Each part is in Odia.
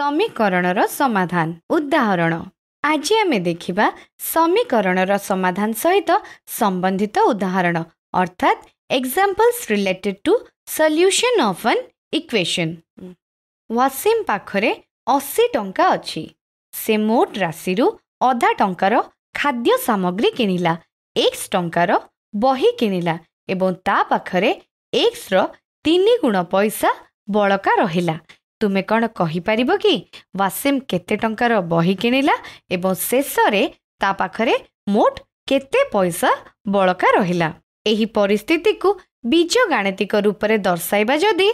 ସମୀକରଣର ସମାଧାନ ଉଦାହରଣ ଆଜି ଆମେ ଦେଖିବା ସମୀକରଣର ସମାଧାନ ସହିତ ସମ୍ବନ୍ଧିତ ଉଦାହରଣ ଅର୍ଥାତ୍ examples related to solution of an equation Wasim ପାଖରେ ଅଶୀ ଟଙ୍କା ଅଛି ସେ ମୋଟ ରାଶିରୁ ଅଧା ଟଙ୍କାର ଖାଦ୍ୟ ସାମଗ୍ରୀ କିଣିଲା ଏକ୍ସ ଟଙ୍କାର ବହି କିଣିଲା ଏବଂ ତା ପାଖରେ ଏକ୍ସର ତିନି ଗୁଣ ପଇସା ବଳକା ରହିଲା ତୁମେ କ'ଣ କହିପାରିବ କି ୱାସିମ୍ କେତେ ଟଙ୍କାର ବହି କିଣିଲା ଏବଂ ଶେଷରେ ତା ପାଖରେ ମୋଟ କେତେ ପଇସା ବଳକା ରହିଲା ଏହି ପରିସ୍ଥିତିକୁ ବିଜ ଗାଣିତିକ ରୂପରେ ଦର୍ଶାଇବା ଯଦି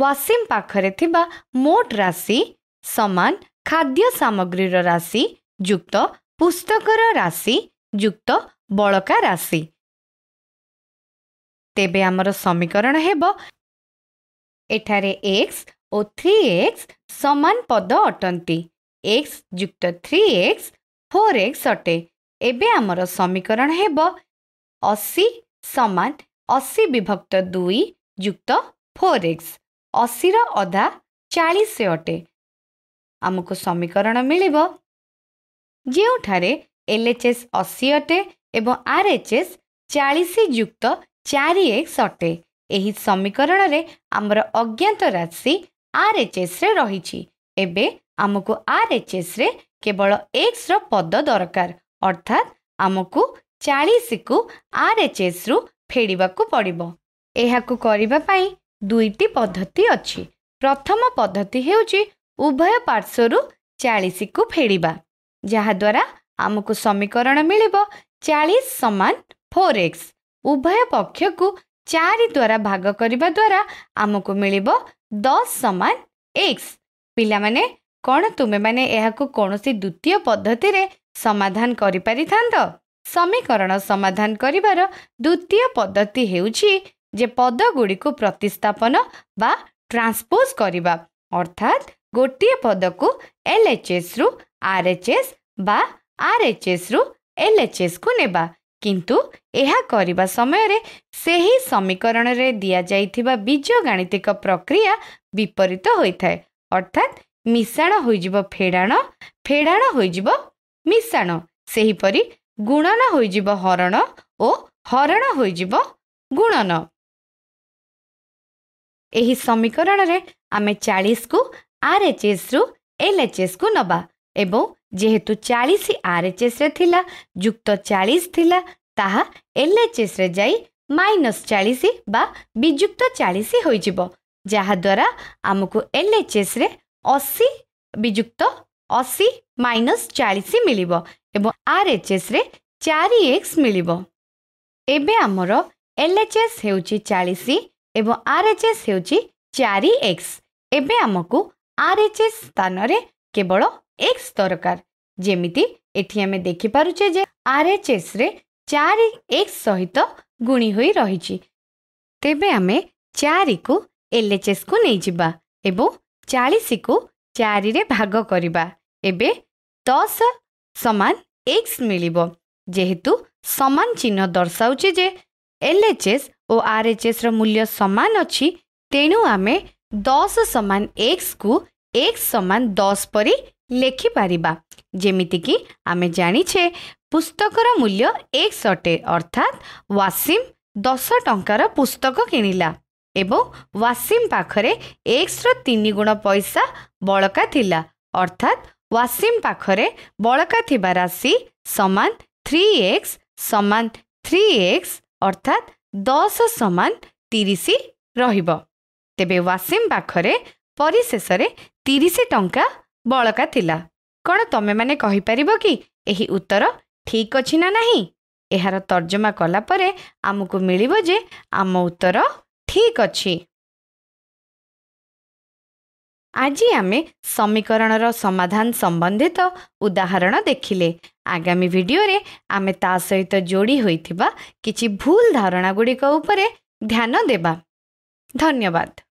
ୱାସିମ୍ ପାଖରେ ଥିବା ମୋଟ ରାଶି ସମାନ ଖାଦ୍ୟ ସାମଗ୍ରୀର ରାଶି ଯୁକ୍ତ ପୁସ୍ତକର ରାଶି ଯୁକ୍ତ ବଳକା ରାଶି ତେବେ ଆମର ସମୀକରଣ ହେବ ଏଠାରେ ଏକ୍ସ ଓ ଥ୍ରୀ ଏକ୍ସ ସମାନ ପଦ ଅଟନ୍ତି ଏକ୍ସ ଯୁକ୍ତ ଥ୍ରୀ ଏକ୍ସ ଫୋର୍ ଏକ୍ସ ଅଟେ ଏବେ ଆମର ସମୀକରଣ ହେବ ଅଶୀ ସମାନ ଅଶୀ ବିଭକ୍ତ ଦୁଇ ଯୁକ୍ତ ଫୋର୍ ଏକ୍ସ ଅଶୀର ଅଧା ଚାଳିଶ ଅଟେ ଆମକୁ ସମୀକରଣ ମିଳିବ ଯେଉଁଠାରେ ଏଲ୍ଏଚ୍ଏସ୍ ଅଶୀ ଅଟେ ଏବଂ ଆର୍ ଏଚ୍ ଏସ୍ ଚାଳିଶ ଯୁକ୍ତ ଚାରି ଏକ୍ସ ଅଟେ ଏହି ସମୀକରଣରେ ଆମର ଅଜ୍ଞାତ ରାଶି ଆର୍ଏଚ୍ଏସ୍ରେ ରହିଛି ଏବେ ଆମକୁ ଆର୍ଏଚ୍ଏସ୍ରେ କେବଳ ଏକ୍ସର ପଦ ଦରକାର ଅର୍ଥାତ୍ ଆମକୁ ଚାଳିଶକୁ ଆର୍ଏଚ୍ଏସ୍ରୁ ଫେରିବାକୁ ପଡ଼ିବ ଏହାକୁ କରିବା ପାଇଁ ଦୁଇଟି ପଦ୍ଧତି ଅଛି ପ୍ରଥମ ପଦ୍ଧତି ହେଉଛି ଉଭୟ ପାର୍ଶ୍ୱରୁ ଚାଳିଶକୁ ଫେରିବା ଯାହାଦ୍ୱାରା ଆମକୁ ସମୀକରଣ ମିଳିବ ଚାଳିଶ ସମାନ ଫୋର୍ ଏକ୍ସ ଉଭୟ ପକ୍ଷକୁ ଚାରି ଦ୍ୱାରା ଭାଗ କରିବା ଦ୍ୱାରା ଆମକୁ ମିଳିବ ଦଶ ସମାନ ଏକ୍ସ ପିଲାମାନେ କ'ଣ ତୁମେମାନେ ଏହାକୁ କୌଣସି ଦ୍ୱିତୀୟ ପଦ୍ଧତିରେ ସମାଧାନ କରିପାରିଥାନ୍ତ ସମୀକରଣ ସମାଧାନ କରିବାର ଦ୍ୱିତୀୟ ପଦ୍ଧତି ହେଉଛି ଯେ ପଦଗୁଡ଼ିକୁ ପ୍ରତିସ୍ଥାପନ ବା ଟ୍ରାନ୍ସପୋଜ୍ କରିବା ଅର୍ଥାତ୍ ଗୋଟିଏ ପଦକୁ ଏଲ୍ଏଚ୍ଏସ୍ରୁ ଆର୍ଏଚ୍ଏସ୍ ବା ଆର୍ଏଚ୍ଏସ୍ରୁ ଏଲ୍ଏଚ୍ଏସ୍କୁ ନେବା କିନ୍ତୁ ଏହା କରିବା ସମୟରେ ସେହି ସମୀକରଣରେ ଦିଆଯାଇଥିବା ବୀଜ ଗାଣିତିକ ପ୍ରକ୍ରିୟା ବିପରୀତ ହୋଇଥାଏ ଅର୍ଥାତ୍ ମିଶାଣ ହୋଇଯିବ ଫେଡ଼ାଣ ଫେଡ଼ାଣ ହୋଇଯିବ ମିଶାଣ ସେହିପରି ଗୁଣନ ହୋଇଯିବ ହରଣ ଓ ହରଣ ହୋଇଯିବ ଗୁଣନ ଏହି ସମୀକରଣରେ ଆମେ ଚାଳିଶକୁ ଆର୍ଏଚ୍ଏସ୍ରୁ ଏଲ୍ଏଚ୍ଏସ୍କୁ ନେବା ଏବଂ ଯେହେତୁ ଚାଳିଶ ଆର୍ଏଚ୍ଏସ୍ରେ ଥିଲା ଯୁକ୍ତ ଚାଳିଶ ଥିଲା ତାହା ଏଲ୍ଏଚ୍ଏସ୍ରେ ଯାଇ ମାଇନସ୍ ଚାଳିଶ ବା ବିଯୁକ୍ତ ଚାଳିଶ ହୋଇଯିବ ଯାହାଦ୍ୱାରା ଆମକୁ ଏଲ୍ଏଚ୍ଏସ୍ରେ ଅଶୀ ବିଯୁକ୍ତ ଅଶୀ ମାଇନସ୍ ଚାଳିଶ ମିଳିବ ଏବଂ ଆର୍ଏଚ୍ଏସ୍ରେ ଚାରି ଏକ୍ସ ମିଳିବ ଏବେ ଆମର ଏଲ୍ଏଚ୍ଏସ୍ ହେଉଛି ଚାଳିଶ ଏବଂ ଆର୍ଏଚ୍ଏସ୍ ହେଉଛି ଚାରି ଏକ୍ସ ଏବେ ଆମକୁ ଆର୍ଏଚ୍ଏସ୍ ସ୍ଥାନରେ କେବଳ एक्स दरकार जमी एम देखिपे आर एच एस चार एक्स सहित गुणी हो रही तेब आम चार को एल एच एस को नहीं जा चालीस को चारे भाग करवा दस सामान एक्स मिल जेहेतु सामान चिन्ह दर्शाऊे जे एल एच एस और आर एच एस रूल्य सामान अच्छी तेणु आम दस सामान एक्स को एक्स सामान दस परी ଲେଖିପାରିବା ଯେମିତିକି ଆମେ ଜାଣିଛେ ପୁସ୍ତକର ମୂଲ୍ୟ ଏକଶହ ଟେ ଅର୍ଥାତ୍ ୱାସିମ୍ ଦଶ ଟଙ୍କାର ପୁସ୍ତକ କିଣିଲା ଏବଂ ୱାସିମ୍ ପାଖରେ ଏକ୍ସର ତିନି ଗୁଣ ପଇସା ବଳକା ଥିଲା ଅର୍ଥାତ୍ ୱାସିମ୍ ପାଖରେ ବଳକା ଥିବା ରାଶି ସମାନ ଥ୍ରୀ ଏକ୍ସ ସମାନ ଥ୍ରୀ ଏକ୍ସ ଅର୍ଥାତ୍ ଦଶ ସମାନ ତିରିଶ ରହିବ ତେବେ ୱାସିମ୍ ପାଖରେ ପରିଶେଷରେ ତିରିଶ ଟଙ୍କା ବଳକା ଥିଲା କ'ଣ ତମେମାନେ କହିପାରିବ କି ଏହି ଉତ୍ତର ଠିକ୍ ଅଛି ନା ନାହିଁ ଏହାର ତର୍ଜମା କଲାପରେ ଆମକୁ ମିଳିବ ଯେ ଆମ ଉତ୍ତର ଠିକ୍ ଅଛି ଆଜି ଆମେ ସମୀକରଣର ସମାଧାନ ସମ୍ବନ୍ଧିତ ଉଦାହରଣ ଦେଖିଲେ ଆଗାମୀ ଭିଡ଼ିଓରେ ଆମେ ତା ସହିତ ଯୋଡ଼ି ହୋଇଥିବା କିଛି ଭୁଲ ଧାରଣା ଗୁଡ଼ିକ ଉପରେ ଧ୍ୟାନ ଦେବା ଧନ୍ୟବାଦ